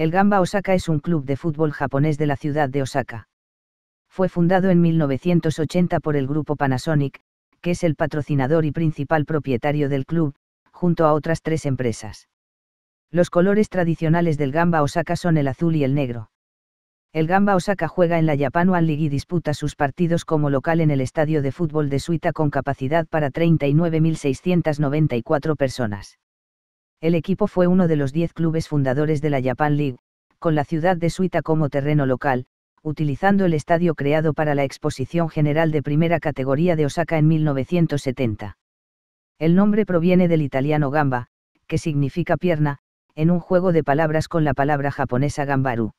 El Gamba Osaka es un club de fútbol japonés de la ciudad de Osaka. Fue fundado en 1980 por el grupo Panasonic, que es el patrocinador y principal propietario del club, junto a otras tres empresas. Los colores tradicionales del Gamba Osaka son el azul y el negro. El Gamba Osaka juega en la Japan One League y disputa sus partidos como local en el estadio de fútbol de Suita con capacidad para 39.694 personas. El equipo fue uno de los 10 clubes fundadores de la Japan League, con la ciudad de Suita como terreno local, utilizando el estadio creado para la Exposición General de Primera Categoría de Osaka en 1970. El nombre proviene del italiano gamba, que significa pierna, en un juego de palabras con la palabra japonesa gambaru,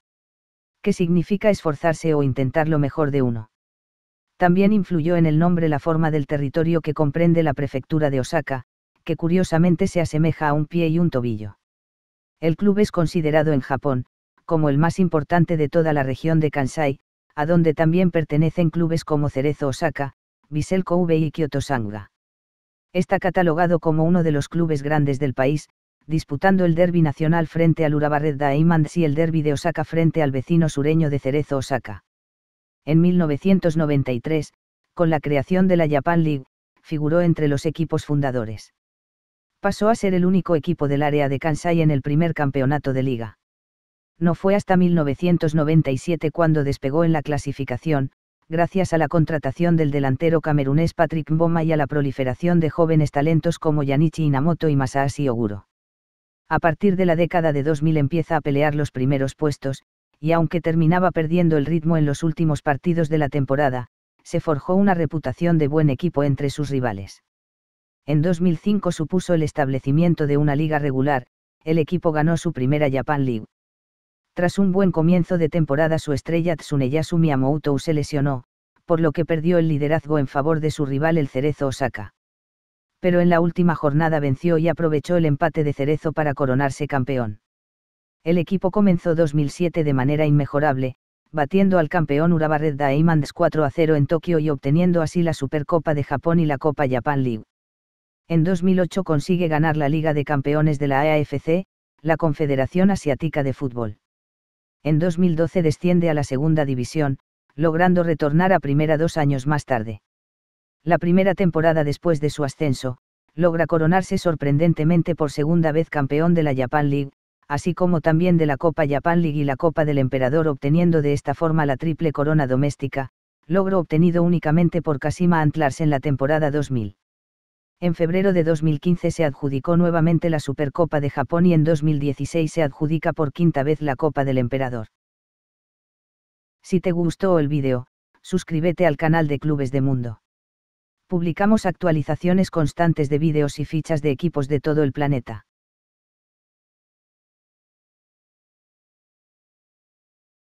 que significa esforzarse o intentar lo mejor de uno. También influyó en el nombre la forma del territorio que comprende la prefectura de Osaka, que curiosamente se asemeja a un pie y un tobillo. El club es considerado en Japón, como el más importante de toda la región de Kansai, a donde también pertenecen clubes como Cerezo Osaka, Bisel Koube y Kyoto Sanga. Está catalogado como uno de los clubes grandes del país, disputando el derby nacional frente al Red Diamonds y el derby de Osaka frente al vecino sureño de Cerezo Osaka. En 1993, con la creación de la Japan League, figuró entre los equipos fundadores. Pasó a ser el único equipo del área de Kansai en el primer campeonato de liga. No fue hasta 1997 cuando despegó en la clasificación, gracias a la contratación del delantero camerunés Patrick Mboma y a la proliferación de jóvenes talentos como Yanichi Inamoto y Masashi Oguro. A partir de la década de 2000 empieza a pelear los primeros puestos, y aunque terminaba perdiendo el ritmo en los últimos partidos de la temporada, se forjó una reputación de buen equipo entre sus rivales. En 2005 supuso el establecimiento de una liga regular, el equipo ganó su primera Japan League. Tras un buen comienzo de temporada su estrella Tsuneyasu Miyamoto se lesionó, por lo que perdió el liderazgo en favor de su rival el Cerezo Osaka. Pero en la última jornada venció y aprovechó el empate de Cerezo para coronarse campeón. El equipo comenzó 2007 de manera inmejorable, batiendo al campeón Red Diamonds 4 a 0 en Tokio y obteniendo así la Supercopa de Japón y la Copa Japan League. En 2008 consigue ganar la Liga de Campeones de la AFC, la Confederación Asiática de Fútbol en 2012 desciende a la segunda división, logrando retornar a primera dos años más tarde. La primera temporada después de su ascenso, logra coronarse sorprendentemente por segunda vez campeón de la Japan League, así como también de la Copa Japan League y la Copa del Emperador obteniendo de esta forma la triple corona doméstica, logro obtenido únicamente por Kasima Antlars en la temporada 2000. En febrero de 2015 se adjudicó nuevamente la Supercopa de Japón y en 2016 se adjudica por quinta vez la Copa del Emperador. Si te gustó el vídeo, suscríbete al canal de Clubes de Mundo. Publicamos actualizaciones constantes de vídeos y fichas de equipos de todo el planeta.